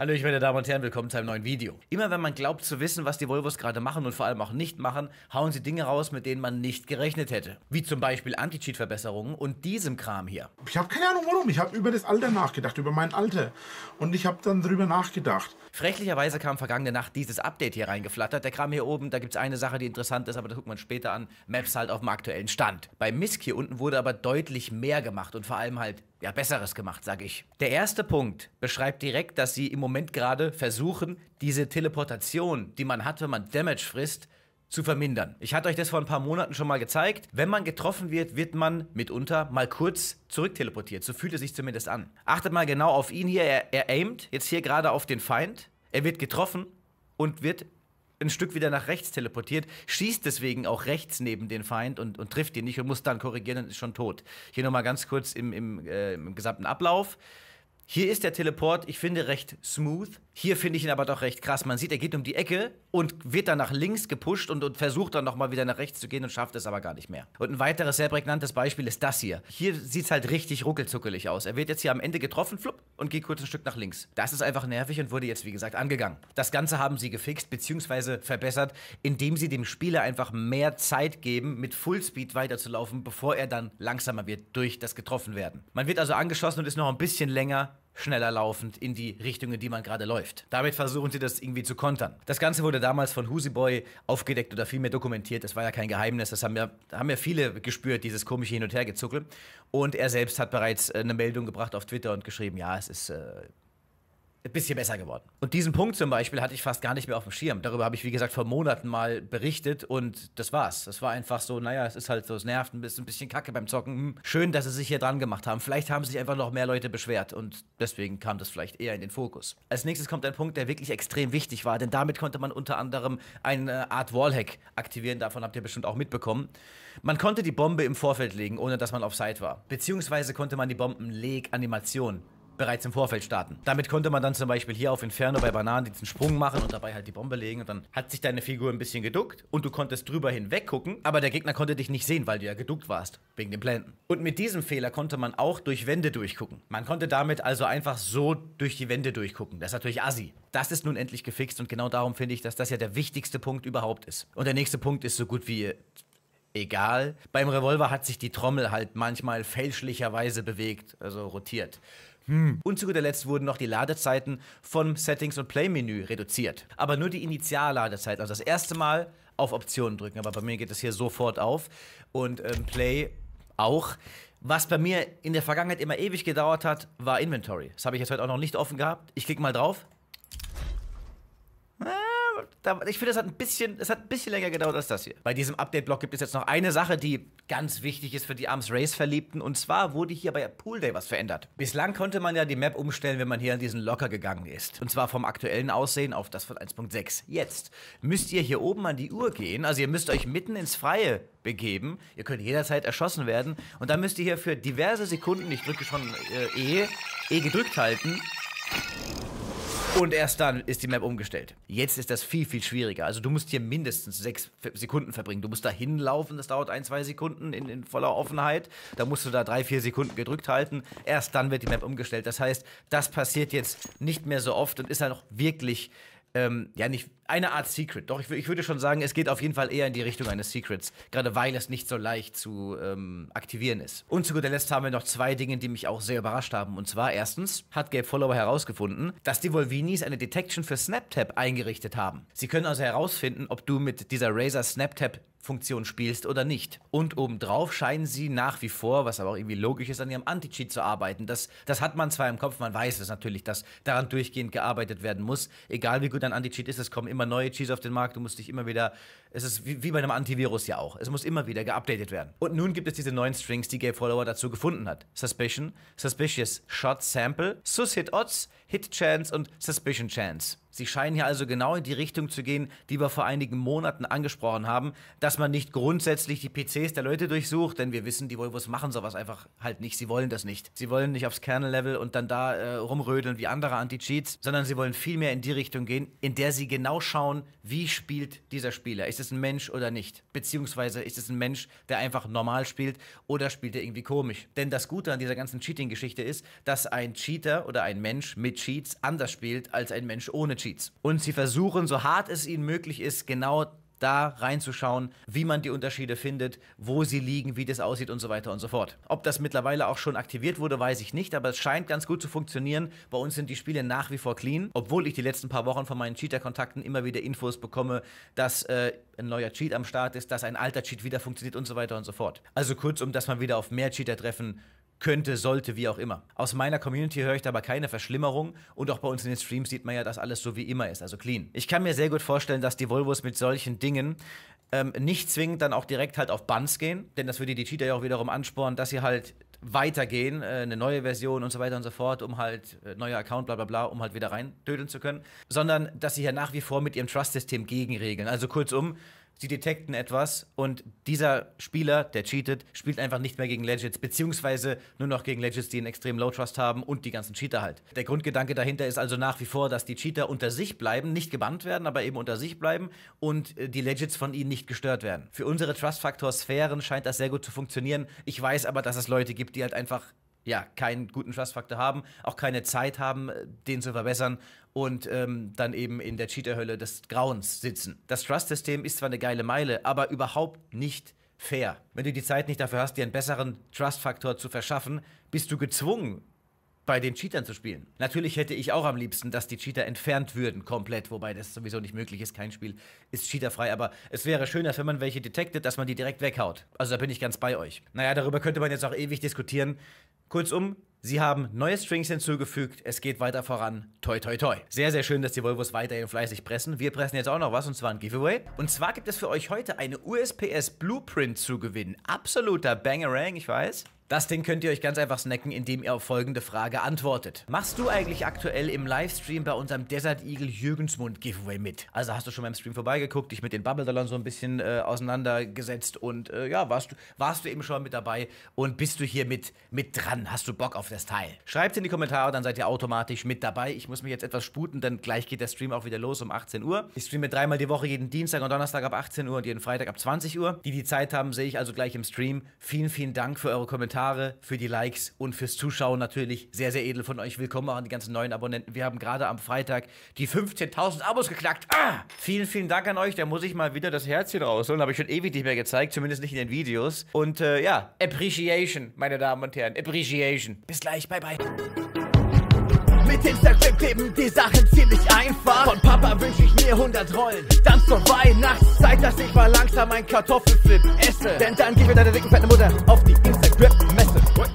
Hallo, ich meine Damen und Herren, willkommen zu einem neuen Video. Immer wenn man glaubt zu wissen, was die Volvos gerade machen und vor allem auch nicht machen, hauen sie Dinge raus, mit denen man nicht gerechnet hätte. Wie zum Beispiel Anti-Cheat-Verbesserungen und diesem Kram hier. Ich habe keine Ahnung warum, ich habe über das Alter nachgedacht, über mein Alter. Und ich habe dann drüber nachgedacht. Frechlicherweise kam vergangene Nacht dieses Update hier reingeflattert. Der Kram hier oben, da gibt es eine Sache, die interessant ist, aber das guckt man später an. Maps halt auf dem aktuellen Stand. Bei Misk hier unten wurde aber deutlich mehr gemacht und vor allem halt ja, Besseres gemacht, sage ich. Der erste Punkt beschreibt direkt, dass sie im Moment gerade versuchen, diese Teleportation, die man hat, wenn man Damage frisst, zu vermindern. Ich hatte euch das vor ein paar Monaten schon mal gezeigt. Wenn man getroffen wird, wird man mitunter mal kurz zurückteleportiert. So fühlt es sich zumindest an. Achtet mal genau auf ihn hier. Er, er aimt jetzt hier gerade auf den Feind. Er wird getroffen und wird ein Stück wieder nach rechts teleportiert, schießt deswegen auch rechts neben den Feind und, und trifft ihn nicht und muss dann korrigieren und ist schon tot. Hier nochmal ganz kurz im, im, äh, im gesamten Ablauf. Hier ist der Teleport, ich finde, recht smooth. Hier finde ich ihn aber doch recht krass. Man sieht, er geht um die Ecke und wird dann nach links gepusht und, und versucht dann nochmal wieder nach rechts zu gehen und schafft es aber gar nicht mehr. Und ein weiteres sehr prägnantes Beispiel ist das hier. Hier sieht es halt richtig ruckelzuckelig aus. Er wird jetzt hier am Ende getroffen, flupp, und geht kurz ein Stück nach links. Das ist einfach nervig und wurde jetzt, wie gesagt, angegangen. Das Ganze haben sie gefixt bzw. verbessert, indem sie dem Spieler einfach mehr Zeit geben, mit Fullspeed weiterzulaufen, bevor er dann langsamer wird durch das Getroffenwerden. Man wird also angeschossen und ist noch ein bisschen länger schneller laufend in die Richtung, in die man gerade läuft. Damit versuchen sie das irgendwie zu kontern. Das Ganze wurde damals von Husiboy aufgedeckt oder vielmehr dokumentiert. Das war ja kein Geheimnis. Das haben ja, haben ja viele gespürt, dieses komische Hin- und Hergezuckel. Und er selbst hat bereits äh, eine Meldung gebracht auf Twitter und geschrieben, ja, es ist äh, ein bisschen besser geworden. Und diesen Punkt zum Beispiel hatte ich fast gar nicht mehr auf dem Schirm. Darüber habe ich, wie gesagt, vor Monaten mal berichtet und das war's. Das war einfach so, naja, es ist halt so, es nervt ein bisschen, ein bisschen kacke beim Zocken. Hm, schön, dass sie sich hier dran gemacht haben. Vielleicht haben sich einfach noch mehr Leute beschwert und deswegen kam das vielleicht eher in den Fokus. Als nächstes kommt ein Punkt, der wirklich extrem wichtig war, denn damit konnte man unter anderem eine Art Wallhack aktivieren. Davon habt ihr bestimmt auch mitbekommen. Man konnte die Bombe im Vorfeld legen, ohne dass man auf Site war. Beziehungsweise konnte man die Bombenleg-Animation bereits im Vorfeld starten. Damit konnte man dann zum Beispiel hier auf Inferno bei Bananen diesen Sprung machen und dabei halt die Bombe legen und dann hat sich deine Figur ein bisschen geduckt und du konntest drüber hinweg gucken, aber der Gegner konnte dich nicht sehen, weil du ja geduckt warst, wegen dem Blenden. Und mit diesem Fehler konnte man auch durch Wände durchgucken. Man konnte damit also einfach so durch die Wände durchgucken. Das ist natürlich assi. Das ist nun endlich gefixt und genau darum finde ich, dass das ja der wichtigste Punkt überhaupt ist. Und der nächste Punkt ist so gut wie äh, egal. Beim Revolver hat sich die Trommel halt manchmal fälschlicherweise bewegt, also rotiert. Hm. Und zu guter Letzt wurden noch die Ladezeiten vom Settings- und Play-Menü reduziert. Aber nur die Initialladezeit, also das erste Mal auf Optionen drücken. Aber bei mir geht das hier sofort auf und ähm, Play auch. Was bei mir in der Vergangenheit immer ewig gedauert hat, war Inventory. Das habe ich jetzt heute auch noch nicht offen gehabt. Ich klicke mal drauf da, ich finde, das hat ein bisschen, es hat ein bisschen länger gedauert als das hier. Bei diesem Update-Block gibt es jetzt noch eine Sache, die ganz wichtig ist für die Arms Race-Verliebten. Und zwar wurde hier bei Pool Day was verändert. Bislang konnte man ja die Map umstellen, wenn man hier an diesen Locker gegangen ist. Und zwar vom aktuellen Aussehen auf das von 1.6. Jetzt müsst ihr hier oben an die Uhr gehen. Also ihr müsst euch mitten ins Freie begeben. Ihr könnt jederzeit erschossen werden. Und dann müsst ihr hier für diverse Sekunden, ich drücke schon äh, E, E gedrückt halten. Und erst dann ist die Map umgestellt. Jetzt ist das viel, viel schwieriger. Also du musst hier mindestens sechs Sekunden verbringen. Du musst da hinlaufen, das dauert ein, zwei Sekunden in, in voller Offenheit. Da musst du da drei, vier Sekunden gedrückt halten. Erst dann wird die Map umgestellt. Das heißt, das passiert jetzt nicht mehr so oft und ist halt auch wirklich ähm, ja, nicht eine Art Secret. Doch, ich, ich, würde schon sagen, es geht auf jeden Fall eher in die Richtung eines Secrets, gerade weil es nicht so leicht zu ähm, aktivieren ist. Und zu guter Letzt haben wir noch zwei Dinge, die mich auch sehr überrascht haben. Und zwar erstens hat Gabe Follower herausgefunden, dass die Volvinis eine Detection für SnapTap eingerichtet haben. Sie können also herausfinden, ob du mit dieser Razer SnapTap Funktion spielst oder nicht. Und obendrauf scheinen sie nach wie vor, was aber auch irgendwie logisch ist, an ihrem Anti-Cheat zu arbeiten. Das, das hat man zwar im Kopf, man weiß es natürlich, dass daran durchgehend gearbeitet werden muss. Egal wie gut ein Anti-Cheat ist, es kommen immer neue Cheats auf den Markt, du musst dich immer wieder, es ist wie, wie bei einem Antivirus ja auch, es muss immer wieder geupdatet werden. Und nun gibt es diese neuen Strings, die Gabe Follower dazu gefunden hat. Suspicion, Suspicious Shot Sample, Sus Hit Odds, Hit Chance und Suspicion Chance. Sie scheinen hier also genau in die Richtung zu gehen, die wir vor einigen Monaten angesprochen haben, dass man nicht grundsätzlich die PCs der Leute durchsucht, denn wir wissen, die Volvos machen sowas einfach halt nicht. Sie wollen das nicht. Sie wollen nicht aufs Kernel-Level und dann da äh, rumrödeln wie andere Anti-Cheats, sondern sie wollen vielmehr in die Richtung gehen, in der sie genau schauen, wie spielt dieser Spieler. Ist es ein Mensch oder nicht? Beziehungsweise ist es ein Mensch, der einfach normal spielt oder spielt er irgendwie komisch? Denn das Gute an dieser ganzen Cheating-Geschichte ist, dass ein Cheater oder ein Mensch mit Cheats anders spielt als ein Mensch ohne Cheats. Unterschieds. Und sie versuchen, so hart es ihnen möglich ist, genau da reinzuschauen, wie man die Unterschiede findet, wo sie liegen, wie das aussieht und so weiter und so fort. Ob das mittlerweile auch schon aktiviert wurde, weiß ich nicht, aber es scheint ganz gut zu funktionieren. Bei uns sind die Spiele nach wie vor clean, obwohl ich die letzten paar Wochen von meinen Cheater-Kontakten immer wieder Infos bekomme, dass äh, ein neuer Cheat am Start ist, dass ein alter Cheat wieder funktioniert und so weiter und so fort. Also kurzum, dass man wieder auf mehr Cheater treffen könnte, sollte, wie auch immer. Aus meiner Community höre ich da aber keine Verschlimmerung und auch bei uns in den Streams sieht man ja, dass alles so wie immer ist, also clean. Ich kann mir sehr gut vorstellen, dass die Volvos mit solchen Dingen ähm, nicht zwingend dann auch direkt halt auf Buns gehen, denn das würde die Cheater ja auch wiederum anspornen, dass sie halt weitergehen, äh, eine neue Version und so weiter und so fort, um halt äh, neuer Account, bla bla bla, um halt wieder rein tödeln zu können, sondern dass sie ja nach wie vor mit ihrem Trust-System gegenregeln. Also kurzum, sie detekten etwas und dieser Spieler, der cheatet, spielt einfach nicht mehr gegen Legends, beziehungsweise nur noch gegen Legends, die einen extrem Low Trust haben und die ganzen Cheater halt. Der Grundgedanke dahinter ist also nach wie vor, dass die Cheater unter sich bleiben, nicht gebannt werden, aber eben unter sich bleiben und äh, die Legends von ihnen nicht gestört werden. Für unsere Trust-Faktor-Sphären scheint das sehr gut zu funktionieren. Ich weiß aber, dass es Leute gibt, die halt einfach ja, keinen guten Trust-Faktor haben, auch keine Zeit haben, äh, den zu verbessern und ähm, dann eben in der Cheaterhölle des Grauens sitzen. Das Trust-System ist zwar eine geile Meile, aber überhaupt nicht fair. Wenn du die Zeit nicht dafür hast, dir einen besseren Trust-Faktor zu verschaffen, bist du gezwungen, bei den Cheatern zu spielen. Natürlich hätte ich auch am liebsten, dass die Cheater entfernt würden, komplett, wobei das sowieso nicht möglich ist. Kein Spiel ist cheaterfrei, aber es wäre schön, dass wenn man welche detektet, dass man die direkt weghaut. Also da bin ich ganz bei euch. Naja, darüber könnte man jetzt auch ewig diskutieren. Kurzum, Sie haben neue Strings hinzugefügt, es geht weiter voran. Toi, toi, toi. Sehr, sehr schön, dass die Volvos weiterhin fleißig pressen. Wir pressen jetzt auch noch was, und zwar ein Giveaway. Und zwar gibt es für euch heute eine USPS Blueprint zu gewinnen. Absoluter Bangerang, ich weiß. Das Ding könnt ihr euch ganz einfach snacken, indem ihr auf folgende Frage antwortet. Machst du eigentlich aktuell im Livestream bei unserem Desert Eagle Jürgensmund Giveaway mit? Also hast du schon beim Stream vorbeigeguckt, dich mit den Bubble-Dollar so ein bisschen äh, auseinandergesetzt und äh, ja, warst du, warst du eben schon mit dabei und bist du hier mit, mit dran? Hast du Bock auf das Teil? Schreibt in die Kommentare, dann seid ihr automatisch mit dabei. Ich muss mich jetzt etwas sputen, denn gleich geht der Stream auch wieder los um 18 Uhr. Ich streame dreimal die Woche, jeden Dienstag und Donnerstag ab 18 Uhr und jeden Freitag ab 20 Uhr. Die, die Zeit haben, sehe ich also gleich im Stream. Vielen, vielen Dank für eure Kommentare Kommentare, für die Likes und fürs Zuschauen natürlich. Sehr, sehr edel von euch. Willkommen auch an die ganzen neuen Abonnenten. Wir haben gerade am Freitag die 15.000 Abos geknackt. Ah! Vielen, vielen Dank an euch. Da muss ich mal wieder das Herzchen rausholen. Habe ich schon ewig nicht mehr gezeigt, zumindest nicht in den Videos. Und äh, ja, Appreciation, meine Damen und Herren. Appreciation. Bis gleich. Bye, bye. Mit Instagram kleben die Sachen ziemlich einfach. Von Papa wünsche ich mir 100 Rollen. Dann zur Weihnachtszeit, dass ich mal langsam ein Kartoffelflip esse. Denn dann geh ich mit deiner dicken fetten Mutter auf die Instagram-Messe.